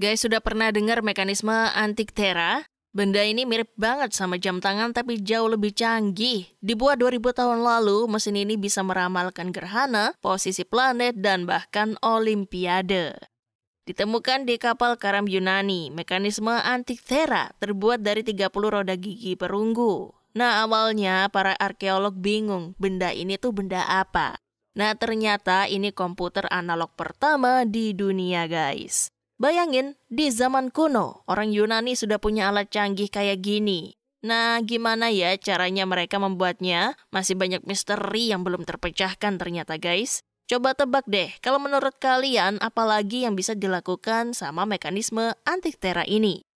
Guys, sudah pernah dengar mekanisme antik tera? Benda ini mirip banget sama jam tangan tapi jauh lebih canggih. Dibuat 2000 tahun lalu, mesin ini bisa meramalkan gerhana, posisi planet, dan bahkan olimpiade. Ditemukan di kapal karam Yunani, mekanisme antik tera terbuat dari 30 roda gigi perunggu. Nah, awalnya para arkeolog bingung benda ini tuh benda apa. Nah, ternyata ini komputer analog pertama di dunia, guys. Bayangin, di zaman kuno, orang Yunani sudah punya alat canggih kayak gini. Nah, gimana ya caranya mereka membuatnya? Masih banyak misteri yang belum terpecahkan ternyata guys. Coba tebak deh, kalau menurut kalian apalagi yang bisa dilakukan sama mekanisme antik ini?